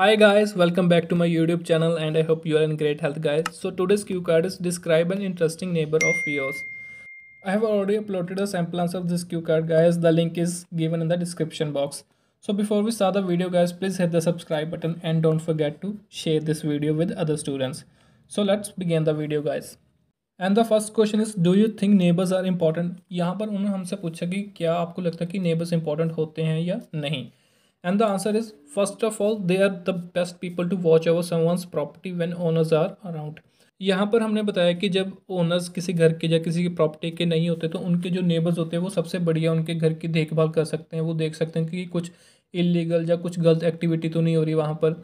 Hi guys, welcome back to my YouTube channel and I hope you are in great health guys. So today's cue card is describe an interesting neighbor of yours. I have already uploaded a sample answer of this cue card guys. The link is given in the description box. So before we start the video guys, please hit the subscribe button and don't forget to share this video with other students. So let's begin the video guys. And the first question is do you think neighbors are यहाँ पर उन्होंने हमसे पूछा कि क्या आपको लगता कि होते हैं या नहीं And the answer is first of all, they are the best people to watch over someone's property when owners are around. यहाँ पर हमने बताया कि जब ओनर्स किसी घर के या किसी की प्रॉपर्टी के नहीं होते तो उनके जो नेबर्स होते हैं वो सबसे बढ़िया उनके घर की देखभाल कर सकते हैं वो देख सकते हैं कि कुछ इलीगल या कुछ गलत एक्टिविटी तो नहीं हो रही वहाँ पर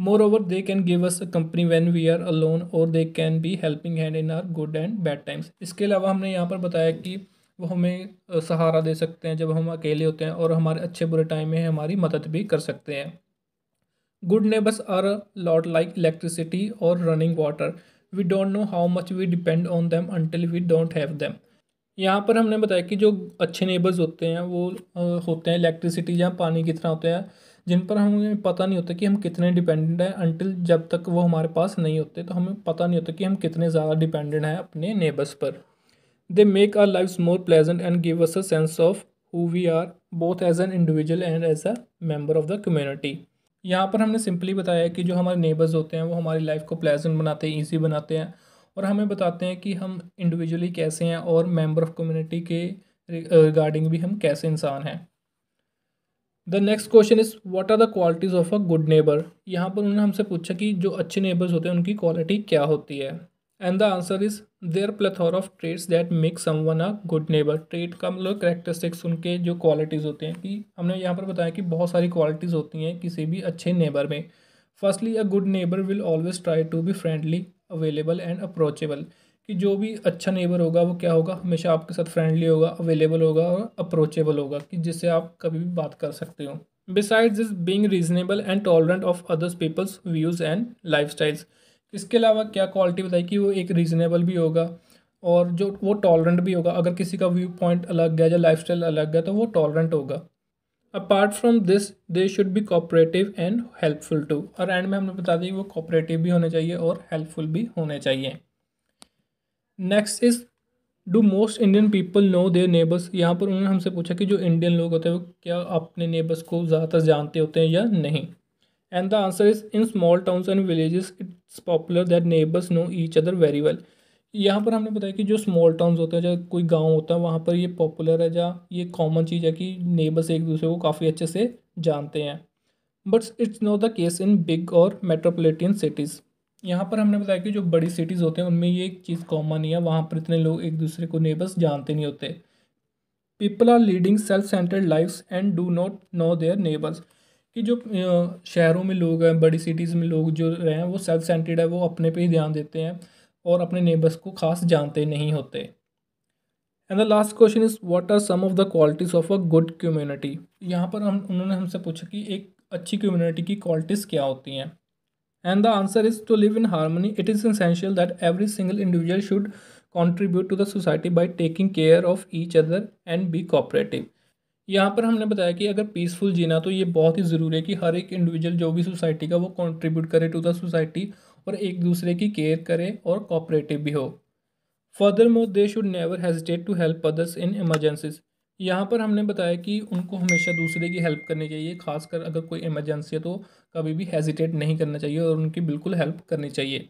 moreover they can give us company when we are alone और they can be helping hand in our good and bad times इसके अलावा हमने यहाँ पर बताया कि वो हमें सहारा दे सकते हैं जब हम अकेले होते हैं और हमारे अच्छे बुरे टाइम में हमारी मदद भी कर सकते हैं good neighbours are lot like electricity और running water we don't know how much we depend on them until we don't have them यहाँ पर हमने बताया कि जो अच्छे नेबर्स होते हैं वो होते हैं इलेक्ट्रिसिटी या पानी की तरह होते हैं जिन पर हमें पता नहीं होता कि हम कितने डिपेंडेंट हैं अनटिल जब तक वो हमारे पास नहीं होते तो हमें पता नहीं होता कि हम कितने ज़्यादा डिपेंडेंट हैं अपने नेबर्स पर They make our lives more pleasant and give us a sense of who we are both as an individual and as a member of the community. यहाँ पर हमने सिंपली बताया कि जो हमारे नेबर्स होते हैं वो हमारी लाइफ को प्लेजेंट बनाते हैं ईजी बनाते हैं और हमें बताते हैं कि हम इंडिविजुअली कैसे हैं और मेंबर ऑफ कम्युनिटी के रिगार्डिंग भी हम कैसे इंसान हैं the next question is what are the qualities of a good neighbour यहाँ पर उन्होंने हमसे पूछा कि जो अच्छे नेबर्स होते हैं उनकी क्वालिटी क्या होती है and the answer is there plethora of traits that make someone a good neighbour trait का मतलब करेक्टरिस्टिक्स उनके जो क्वालिटीज़ होते हैं कि हमने यहाँ पर बताया कि बहुत सारी क्वालिटीज़ होती हैं किसी भी अच्छे नेबर में firstly a good neighbour will always try to be friendly available and approachable कि जो भी अच्छा नेबर होगा वो क्या होगा हमेशा आपके साथ फ्रेंडली होगा अवेलेबल होगा और अप्रोचेबल होगा कि जिससे आप कभी भी बात कर सकते हो besides is being reasonable and tolerant of others peoples views and lifestyles इसके अलावा क्या क्वालिटी बताई कि वो एक रीज़नेबल भी होगा और जो वो टॉलरेंट भी होगा अगर किसी का व्यू पॉइंट अलग है या लाइफ अलग है तो वो टॉलरेंट होगा apart from this they should be cooperative and helpful to और एंड में हमने बता दी वो कॉपरेटिव भी होने चाहिए और हेल्पफुल भी होने चाहिए next is do most Indian people know their neighbours यहाँ पर उन्होंने हमसे पूछा कि जो इंडियन लोग होते हैं वो क्या अपने नेबर्स को ज़्यादातर जानते होते हैं या नहीं and the answer is in small towns and villages it's popular that neighbours know each other very well यहाँ पर हमने बताया कि जो स्मॉल टाउन्स होते हैं जो कोई गांव होता है वहाँ पर ये पॉपुलर है जहाँ ये कॉमन चीज़ है कि नेबर्स एक दूसरे को काफ़ी अच्छे से जानते हैं but it's not the case in big और मेट्रोपोलिटन सिटीज़ यहाँ पर हमने बताया कि जो बड़ी सिटीज़ होते हैं उनमें ये एक चीज़ कॉमन ही है वहाँ पर इतने लोग एक दूसरे को नेबर्स जानते नहीं होते people are leading self centred life and do not know their neighbours कि जो शहरों में लोग हैं बड़ी सिटीज़ में लोग जो हैं वो सेल्फ सेंटर्ड है वो अपने पे ही ध्यान देते हैं और अपने नेबर्स को खास जानते नहीं होते and the last question is what are some of the qualities of a good community यहाँ पर हम उन्होंने हमसे पूछा कि एक अच्छी कम्युनिटी की क्वालिटीज़ क्या होती हैं and the answer is to live in harmony it is essential that every single individual should contribute to the society by taking care of each other and be cooperative यहाँ पर हमने बताया कि अगर पीसफुल जीना तो ये बहुत ही ज़रूरी है कि हर एक इंडिविजुअल जो भी सोसाइटी का वो कंट्रीब्यूट करे टू द सोसाइटी और एक दूसरे की केयर करे और कोऑपरेटिव भी हो furthermore they should never hesitate to help others in emergencies यहाँ पर हमने बताया कि उनको हमेशा दूसरे की हेल्प करनी चाहिए खासकर अगर कोई इमरजेंसी है तो कभी भी हेजिटेट नहीं करना चाहिए और उनकी बिल्कुल हेल्प करनी चाहिए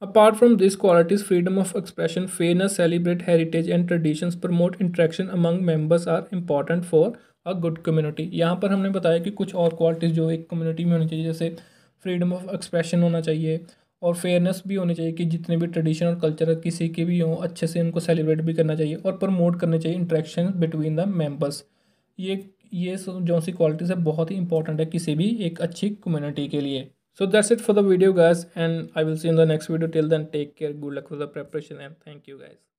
Apart from these qualities, freedom of expression, fairness, celebrate heritage and traditions, promote interaction among members are important for a good community यहाँ पर हमने बताया कि कुछ और क्वालिटीज़ जो एक कम्यूनिटी में होनी चाहिए जैसे फ्रीडम ऑफ एक्सप्रेशन होना चाहिए और फेयरनेस भी होनी चाहिए कि जितने भी ट्रेडिशन और कल्चर किसी के भी हों अच्छे से उनको सेलिब्रेट भी करना चाहिए और प्रमोट करना चाहिए इंट्रैक्शन बिटवीन द मेम्बर्स ये ये जो सी क्वालिटीज़ है बहुत ही इंपॉर्टेंट है किसी भी एक अच्छी कम्युनिटी के लिए so that's it for the video guys and i will see you in the next video till then take care good luck for the preparation and thank you guys